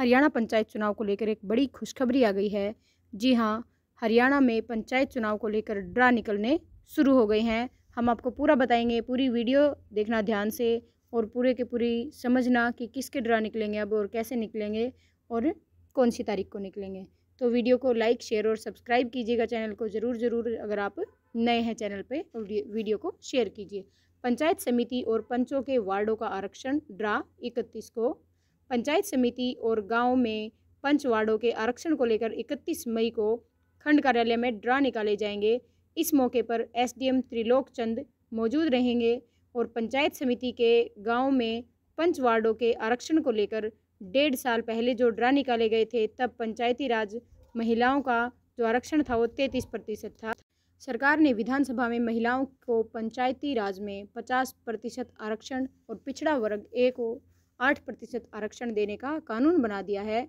हरियाणा पंचायत चुनाव को लेकर एक बड़ी खुशखबरी आ गई है जी हाँ हरियाणा में पंचायत चुनाव को लेकर ड्रा निकलने शुरू हो गए हैं हम आपको पूरा बताएंगे पूरी वीडियो देखना ध्यान से और पूरे के पूरी समझना कि किसके ड्रा निकलेंगे अब और कैसे निकलेंगे और कौन सी तारीख को निकलेंगे तो वीडियो को लाइक शेयर और सब्सक्राइब कीजिएगा चैनल को ज़रूर ज़रूर अगर आप नए हैं चैनल पे तो वीडियो को शेयर कीजिए पंचायत समिति और पंचों के वार्डों का आरक्षण ड्रा इकतीस को पंचायत समिति और गाँव में पंचवाड़ों के आरक्षण को लेकर 31 मई को खंड कार्यालय में ड्रा निकाले जाएंगे इस मौके पर एसडीएम त्रिलोक चंद मौजूद रहेंगे और पंचायत समिति के गांव में पंच वार्डों के आरक्षण को लेकर डेढ़ साल पहले जो ड्रा निकाले गए थे तब पंचायती राज महिलाओं का जो आरक्षण था वो तैंतीस प्रतिशत था सरकार ने विधानसभा में महिलाओं को पंचायती राज में पचास प्रतिशत आरक्षण और पिछड़ा वर्ग ए को आठ प्रतिशत आरक्षण देने का कानून बना दिया है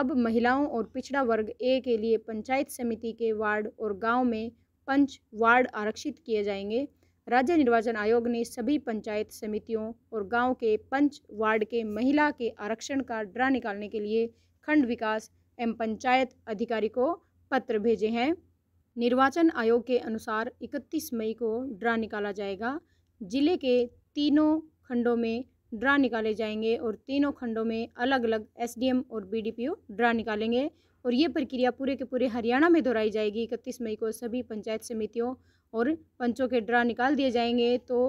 अब महिलाओं और पिछड़ा वर्ग ए के लिए पंचायत समिति के वार्ड और गांव में पंच वार्ड आरक्षित किए जाएंगे राज्य निर्वाचन आयोग ने सभी पंचायत समितियों और गांव के पंच वार्ड के महिला के आरक्षण का ड्रा निकालने के लिए खंड विकास एवं पंचायत अधिकारी को पत्र भेजे हैं निर्वाचन आयोग के अनुसार 31 मई को ड्रा निकाला जाएगा जिले के तीनों खंडों में ड्रा निकाले जाएंगे और तीनों खंडों में अलग अलग एसडीएम और बीडीपीओ ड्रा निकालेंगे और ये प्रक्रिया पूरे के पूरे हरियाणा में दोहराई जाएगी इकतीस मई को सभी पंचायत समितियों और पंचों के ड्रा निकाल दिए जाएंगे तो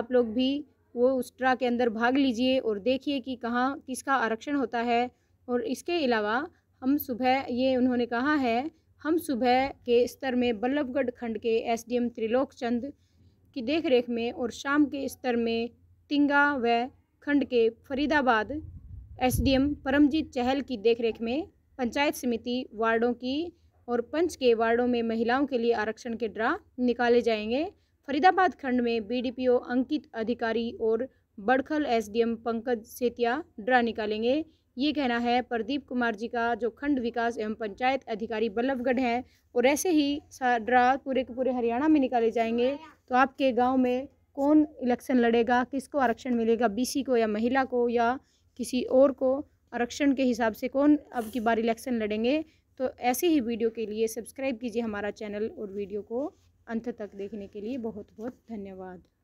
आप लोग भी वो उस ड्रा के अंदर भाग लीजिए और देखिए कि कहाँ किसका आरक्षण होता है और इसके अलावा हम सुबह ये उन्होंने कहा है हम सुबह के स्तर में बल्लभगढ़ खंड के एसडीएम त्रिलोक चंद की देखरेख में और शाम के स्तर में तिंगा व प्रखंड के फरीदाबाद एसडीएम परमजीत चहल की देखरेख में पंचायत समिति वार्डों की और पंच के वार्डों में महिलाओं के लिए आरक्षण के ड्रा निकाले जाएंगे फरीदाबाद खंड में बीडीपीओ अंकित अधिकारी और बड़खल एसडीएम पंकज सेतिया ड्रा निकालेंगे ये कहना है प्रदीप कुमार जी का जो खंड विकास एवं पंचायत अधिकारी बल्लभगढ़ हैं और ऐसे ही ड्रा पूरे के पूरे हरियाणा में निकाले जाएंगे तो आपके गांव में कौन इलेक्शन लड़ेगा किसको आरक्षण मिलेगा बीसी को या महिला को या किसी और को आरक्षण के हिसाब से कौन अब की बार इलेक्शन लड़ेंगे तो ऐसे ही वीडियो के लिए सब्सक्राइब कीजिए हमारा चैनल और वीडियो को अंत तक देखने के लिए बहुत बहुत धन्यवाद